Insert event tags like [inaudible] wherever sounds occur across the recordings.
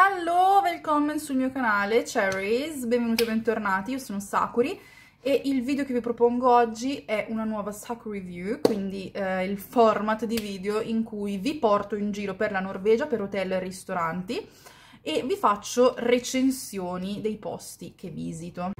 Hello, welcome sul mio canale Cherries, benvenuti e bentornati, io sono Sakuri e il video che vi propongo oggi è una nuova Sakuri Review, quindi eh, il format di video in cui vi porto in giro per la Norvegia, per hotel e ristoranti e vi faccio recensioni dei posti che visito.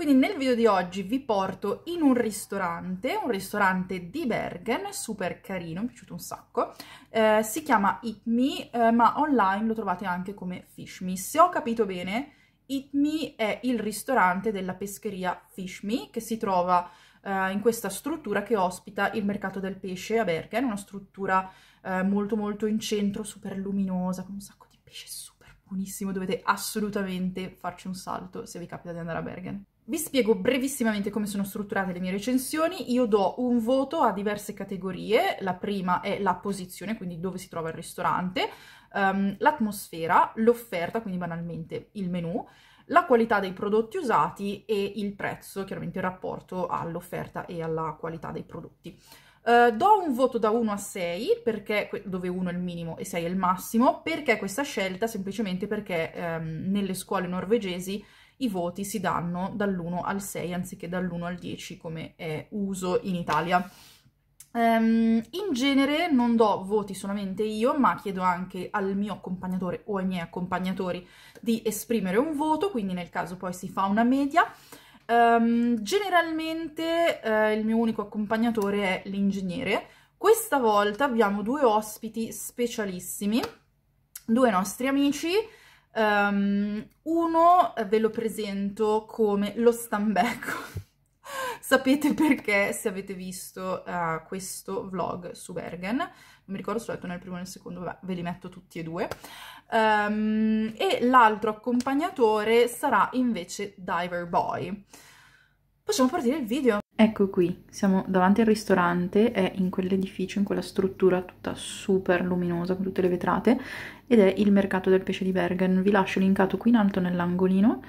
Quindi nel video di oggi vi porto in un ristorante, un ristorante di Bergen, super carino, mi è piaciuto un sacco, eh, si chiama Eat Me, eh, ma online lo trovate anche come Fish Me. Se ho capito bene, Eat Me è il ristorante della pescheria Fish Me, che si trova eh, in questa struttura che ospita il mercato del pesce a Bergen, una struttura eh, molto molto in centro, super luminosa, con un sacco di pesce super buonissimo, dovete assolutamente farci un salto se vi capita di andare a Bergen. Vi spiego brevissimamente come sono strutturate le mie recensioni, io do un voto a diverse categorie, la prima è la posizione, quindi dove si trova il ristorante, um, l'atmosfera, l'offerta, quindi banalmente il menù, la qualità dei prodotti usati e il prezzo, chiaramente il rapporto all'offerta e alla qualità dei prodotti. Eh, do un voto da 1 a 6, perché, dove 1 è il minimo e 6 è il massimo, perché questa scelta? Semplicemente perché um, nelle scuole norvegesi i voti si danno dall'1 al 6 anziché dall'1 al 10 come è uso in Italia. Um, in genere non do voti solamente io, ma chiedo anche al mio accompagnatore o ai miei accompagnatori di esprimere un voto, quindi nel caso poi si fa una media. Um, generalmente uh, il mio unico accompagnatore è l'ingegnere. Questa volta abbiamo due ospiti specialissimi, due nostri amici. Um, uno ve lo presento come lo stambecco sapete perché se avete visto uh, questo vlog su Bergen, non mi ricordo se l'ho detto nel primo o nel secondo, vabbè, ve li metto tutti e due, um, e l'altro accompagnatore sarà invece Diver Boy. Possiamo partire il video. Ecco qui, siamo davanti al ristorante, è in quell'edificio, in quella struttura tutta super luminosa con tutte le vetrate ed è il mercato del pesce di Bergen. Vi lascio linkato qui in alto nell'angolino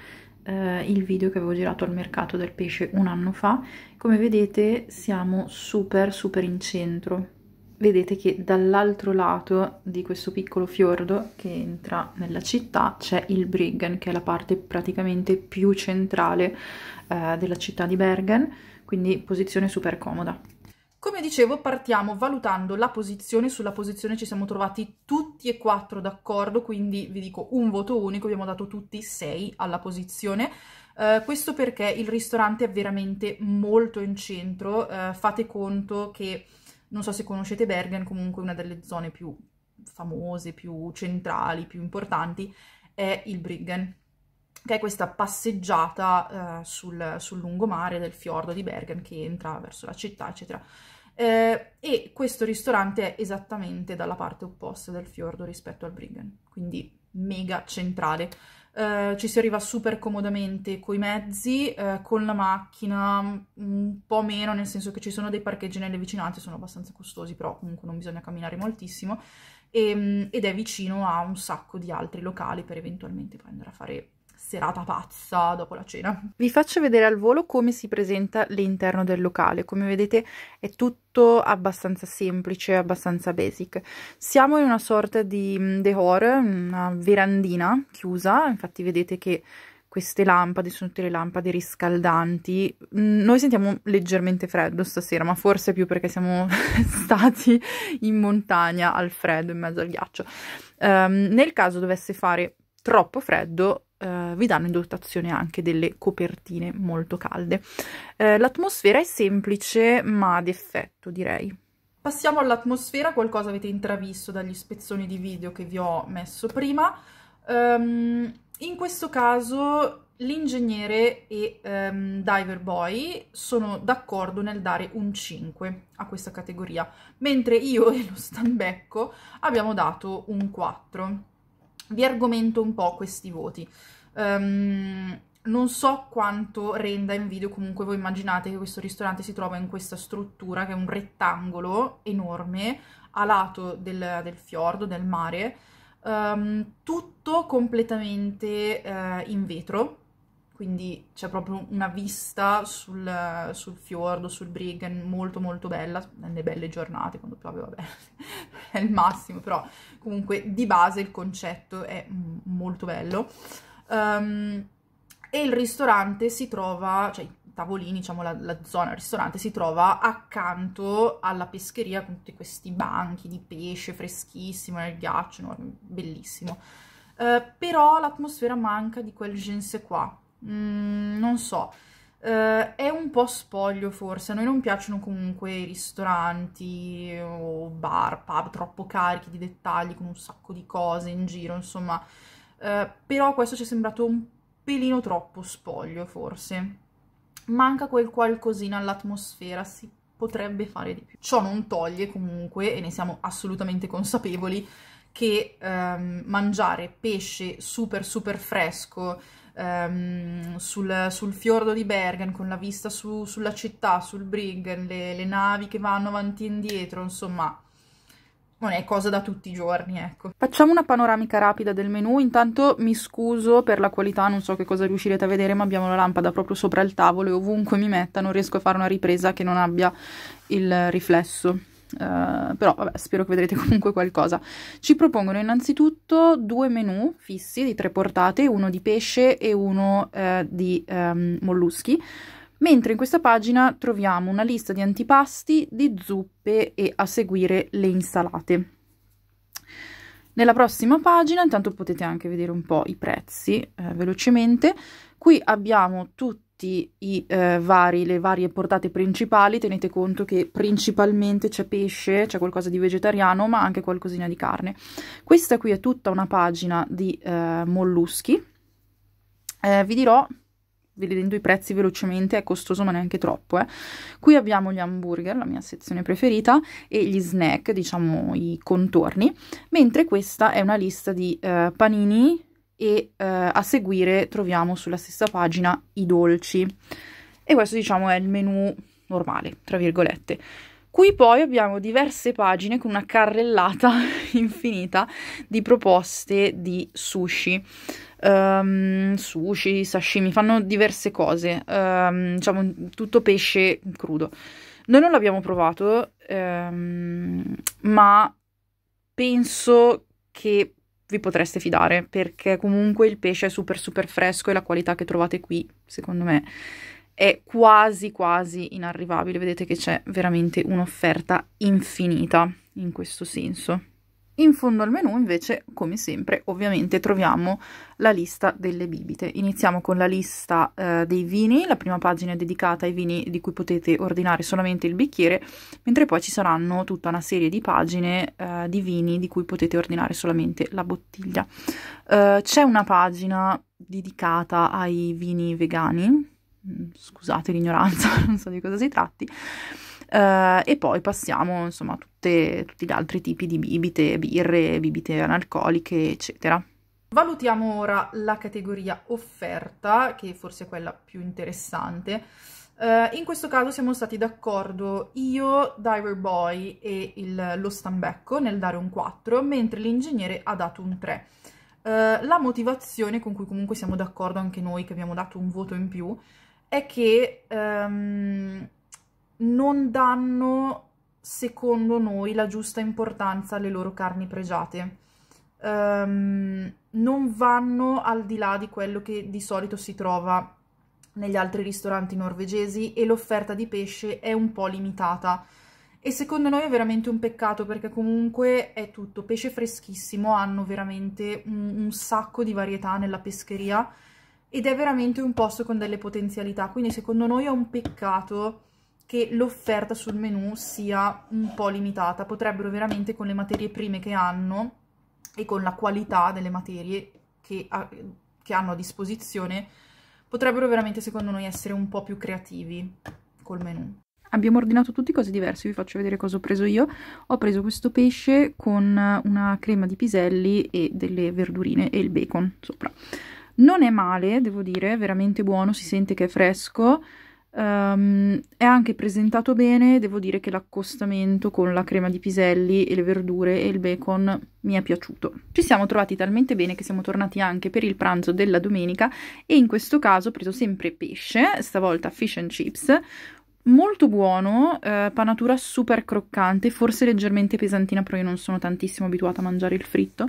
eh, il video che avevo girato al mercato del pesce un anno fa come vedete siamo super super in centro vedete che dall'altro lato di questo piccolo fiordo che entra nella città c'è il Briggen che è la parte praticamente più centrale eh, della città di Bergen quindi posizione super comoda come dicevo partiamo valutando la posizione, sulla posizione ci siamo trovati tutti e quattro d'accordo, quindi vi dico un voto unico, abbiamo dato tutti sei alla posizione, Uh, questo perché il ristorante è veramente molto in centro, uh, fate conto che, non so se conoscete Bergen, comunque una delle zone più famose, più centrali, più importanti, è il Briggen, che è questa passeggiata uh, sul, sul lungomare del fiordo di Bergen che entra verso la città, eccetera eh, e questo ristorante è esattamente dalla parte opposta del fiordo rispetto al Briggen, quindi mega centrale. Eh, ci si arriva super comodamente coi mezzi, eh, con la macchina, un po' meno, nel senso che ci sono dei parcheggi nelle vicinanze, sono abbastanza costosi, però comunque non bisogna camminare moltissimo, e, ehm, ed è vicino a un sacco di altri locali per eventualmente poi andare a fare serata pazza dopo la cena. Vi faccio vedere al volo come si presenta l'interno del locale. Come vedete è tutto abbastanza semplice, abbastanza basic. Siamo in una sorta di mm, decor, una verandina chiusa, infatti vedete che queste lampade sono tutte le lampade riscaldanti. Mm, noi sentiamo leggermente freddo stasera, ma forse più perché siamo [laughs] stati in montagna al freddo, in mezzo al ghiaccio. Um, nel caso dovesse fare troppo freddo, eh, vi danno in dotazione anche delle copertine molto calde. Eh, L'atmosfera è semplice ma ad effetto direi. Passiamo all'atmosfera, qualcosa avete intravisto dagli spezzoni di video che vi ho messo prima. Um, in questo caso l'ingegnere e um, Diver Boy sono d'accordo nel dare un 5 a questa categoria, mentre io e lo stambecco abbiamo dato un 4. Vi argomento un po' questi voti. Um, non so quanto renda in video, comunque voi immaginate che questo ristorante si trova in questa struttura che è un rettangolo enorme a lato del, del fiordo, del mare, um, tutto completamente uh, in vetro, quindi c'è proprio una vista sul, sul fiordo, sul Briggen, molto molto bella, nelle belle giornate, quando piove vabbè, [laughs] è il massimo, però comunque di base il concetto è molto bello um, e il ristorante si trova, cioè i tavolini, diciamo la, la zona, il ristorante si trova accanto alla pescheria con tutti questi banchi di pesce freschissimo nel ghiaccio, no? bellissimo. Uh, però l'atmosfera manca di quel gense qua, mm, non so. Uh, è un po' spoglio forse, a noi non piacciono comunque i ristoranti o bar, pub troppo carichi di dettagli con un sacco di cose in giro, insomma eh, però questo ci è sembrato un pelino troppo spoglio forse. Manca quel qualcosina all'atmosfera, si potrebbe fare di più. Ciò non toglie comunque, e ne siamo assolutamente consapevoli, che ehm, mangiare pesce super super fresco ehm, sul, sul, fiordo di Bergen con la vista su, sulla città, sul Briggen, le, le navi che vanno avanti e indietro, insomma non è cosa da tutti i giorni, ecco. Facciamo una panoramica rapida del menu, intanto mi scuso per la qualità, non so che cosa riuscirete a vedere, ma abbiamo la lampada proprio sopra il tavolo e ovunque mi metta non riesco a fare una ripresa che non abbia il riflesso. Uh, però vabbè, spero che vedrete [laughs] comunque qualcosa. Ci propongono innanzitutto due menu fissi di tre portate, uno di pesce e uno uh, di um, molluschi mentre in questa pagina troviamo una lista di antipasti, di zuppe e a seguire le insalate. Nella prossima pagina, intanto potete anche vedere un po' i prezzi eh, velocemente, qui abbiamo tutti i, eh, vari, le varie portate principali, tenete conto che principalmente c'è pesce, c'è qualcosa di vegetariano, ma anche qualcosina di carne. Questa qui è tutta una pagina di eh, molluschi. Eh, vi dirò vedendo i prezzi velocemente, è costoso ma neanche troppo. Eh. Qui abbiamo gli hamburger, la mia sezione preferita, e gli snack, diciamo i contorni, mentre questa è una lista di eh, panini e eh, a seguire troviamo sulla stessa pagina i dolci. E questo diciamo è il menu normale, tra virgolette. Qui poi abbiamo diverse pagine con una carrellata [laughs] infinita di proposte di sushi um, sushi, sashimi, fanno diverse cose, um, diciamo tutto pesce crudo. Noi non l'abbiamo provato, um, ma penso che vi potreste fidare perché comunque il pesce è super super fresco e la qualità che trovate qui, secondo me, è quasi quasi inarrivabile. Vedete che c'è veramente un'offerta infinita in questo senso. In fondo al menu invece, come sempre, ovviamente troviamo la lista delle bibite. Iniziamo con la lista eh, dei vini, la prima pagina è dedicata ai vini di cui potete ordinare solamente il bicchiere, mentre poi ci saranno tutta una serie di pagine eh, di vini di cui potete ordinare solamente la bottiglia. Eh, c'è una pagina dedicata ai vini vegani, mm, scusate l'ignoranza, [laughs] non so di cosa si tratti eh, e poi passiamo insomma a tutte, tutti gli altri tipi di bibite, birre, bibite analcoliche, eccetera. Valutiamo ora la categoria offerta, che forse è quella più interessante. Uh, in questo caso siamo stati d'accordo io, Diver Boy e il, lo stambecco nel dare un 4, mentre l'ingegnere ha dato un 3. Uh, eh, la motivazione con cui comunque siamo d'accordo anche noi, che abbiamo dato un voto in più, è che um, non danno, secondo noi, la giusta importanza alle loro carni pregiate. Um, non vanno al di là di quello che di solito si trova negli altri ristoranti norvegesi e l'offerta di pesce è un po' limitata. E secondo noi è veramente un peccato perché comunque è tutto pesce freschissimo, hanno veramente un, un sacco di varietà nella pescheria ed è veramente un posto con delle potenzialità, quindi secondo noi è un peccato che l'offerta sul menu sia un po' limitata, potrebbero veramente con le materie prime che hanno e con la qualità delle materie che, ha, che hanno a disposizione, potrebbero veramente secondo noi essere un po' più creativi col menu. Abbiamo ordinato tutti cose diverse, vi faccio vedere cosa ho preso io. Ho preso questo pesce con una crema di piselli e delle verdurine e il bacon sopra. Non è male, devo dire, è veramente buono, si sente che è fresco. Um, è anche presentato bene, devo dire che l'accostamento con la crema di piselli e le verdure e il bacon mi è piaciuto. Ci siamo trovati talmente bene che siamo tornati anche per il pranzo della domenica e in questo caso ho preso sempre pesce, stavolta fish and chips, Molto buono, eh, panatura super croccante, forse leggermente pesantina, però io non sono tantissimo abituata a mangiare il fritto.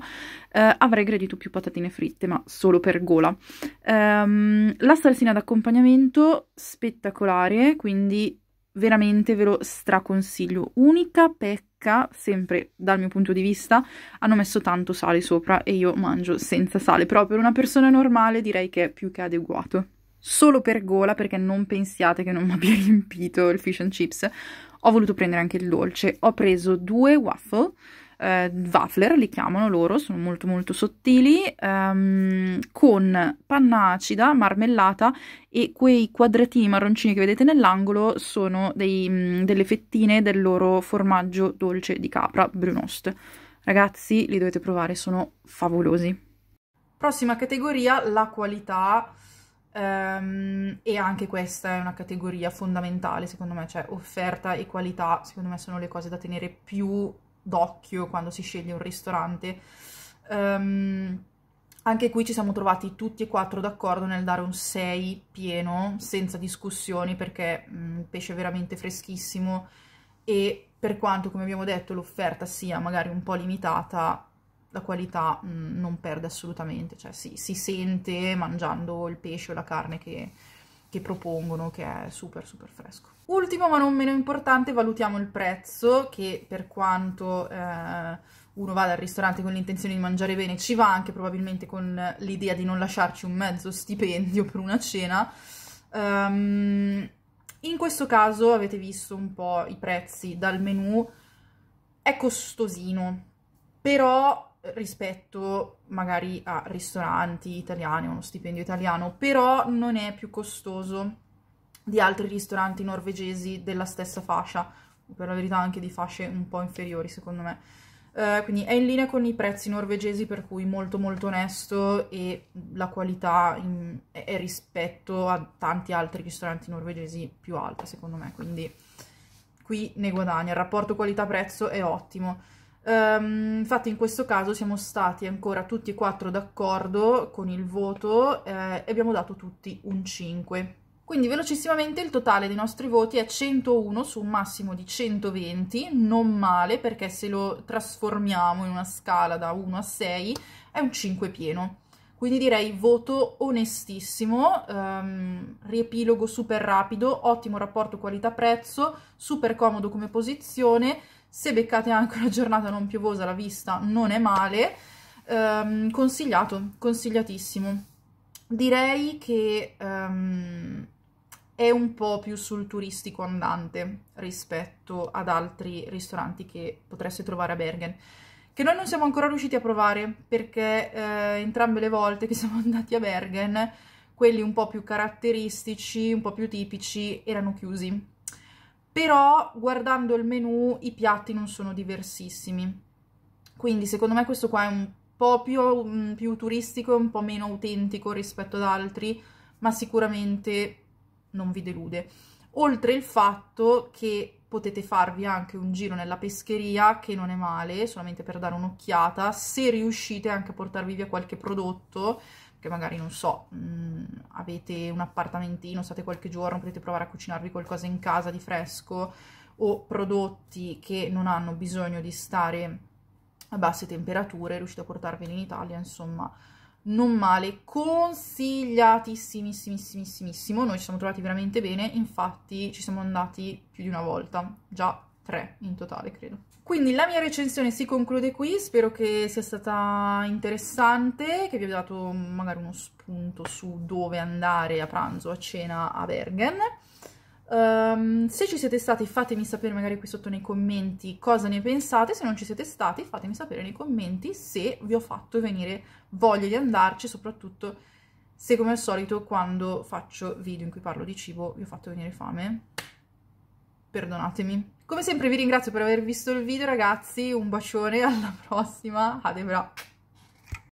Eh, avrei gradito più patatine fritte, ma solo per gola. Um, la salsina d'accompagnamento spettacolare, quindi veramente ve lo straconsiglio. Unica pecca, sempre dal mio punto di vista, hanno messo tanto sale sopra e io mangio senza sale, però per una persona normale direi che è più che adeguato solo per gola perché non pensiate che non [laughs] mi abbia riempito il fish and chips ho voluto prendere anche il dolce ho preso due waffle eh, waffler li chiamano loro sono molto molto sottili ehm, con panna acida marmellata e quei quadratini marroncini che vedete nell'angolo sono dei, mm, delle fettine del loro formaggio dolce di capra brunost ragazzi li dovete provare sono favolosi prossima categoria la qualità Um, e anche questa è una categoria fondamentale secondo me, cioè offerta e qualità secondo me sono le cose da tenere più d'occhio quando si sceglie un ristorante. Um, anche qui ci siamo trovati tutti e quattro d'accordo nel dare un 6 pieno, senza discussioni, perché il mm, pesce è veramente freschissimo e per quanto, come abbiamo detto, l'offerta sia magari un po' limitata, la qualità mh, non perde assolutamente, cioè si, si, sente mangiando il pesce o la carne che, che propongono, che è super super fresco. Ultimo ma non meno importante, valutiamo il prezzo, che per quanto eh, uno vada al ristorante con l'intenzione di mangiare bene, ci va anche probabilmente con l'idea di non lasciarci un mezzo stipendio per una cena. Um, in questo caso avete visto un po' i prezzi dal menu, è costosino, però rispetto magari a ristoranti italiani, uno stipendio italiano, però non è più costoso di altri ristoranti norvegesi della stessa fascia, per la verità anche di fasce un po' inferiori secondo me. Uh, quindi è in linea con i prezzi norvegesi, per cui molto molto onesto e la qualità in, è rispetto a tanti altri ristoranti norvegesi più alta secondo me, quindi qui ne guadagna. Il rapporto qualità-prezzo è ottimo. Um, infatti in questo caso siamo stati ancora tutti e quattro d'accordo con il voto eh, e abbiamo dato tutti un 5. Quindi velocissimamente il totale dei nostri voti è 101 su un massimo di 120, non male perché se lo trasformiamo in una scala da 1 a 6 è un 5 pieno. Quindi direi voto onestissimo, um, riepilogo super rapido, ottimo rapporto qualità-prezzo, super comodo come posizione, se beccate anche una giornata non piovosa la vista non è male, ehm, consigliato, consigliatissimo. Direi che ehm, è un po' più sul turistico andante rispetto ad altri ristoranti che potreste trovare a Bergen, che noi non siamo ancora riusciti a provare perché eh, entrambe le volte che [laughs] siamo andati a Bergen quelli un po' più caratteristici, un po' più tipici, erano chiusi però guardando il menu i piatti non sono diversissimi. Quindi secondo me questo qua è un po' più, mm, più turistico, un po' meno autentico rispetto ad altri, ma sicuramente non vi delude. Oltre il fatto che potete farvi anche un giro nella pescheria, che non è male, solamente per dare un'occhiata, se riuscite anche a portarvi via qualche prodotto, che magari, non so, mh, mm, avete un appartamentino, state qualche giorno, potete provare a cucinarvi qualcosa in casa di fresco, o prodotti che non hanno bisogno di stare a basse temperature, riuscite a portarveli in Italia, insomma, non male, consigliatissimissimissimo, noi ci siamo trovati veramente bene, infatti ci siamo andati più di una volta, già tre in totale credo. Quindi la mia recensione si conclude qui, spero che sia stata interessante, che vi abbia dato magari uno spunto su dove andare a pranzo, a cena a Bergen. Um, se ci siete stati fatemi sapere magari qui sotto nei commenti cosa ne pensate, se non ci siete stati fatemi sapere nei commenti se vi ho fatto venire voglia di andarci, soprattutto se come al solito quando faccio video in cui parlo di cibo vi ho fatto venire fame perdonatemi. Come sempre vi ringrazio per aver visto il video ragazzi, un bacione, [laughs] alla prossima, adebra!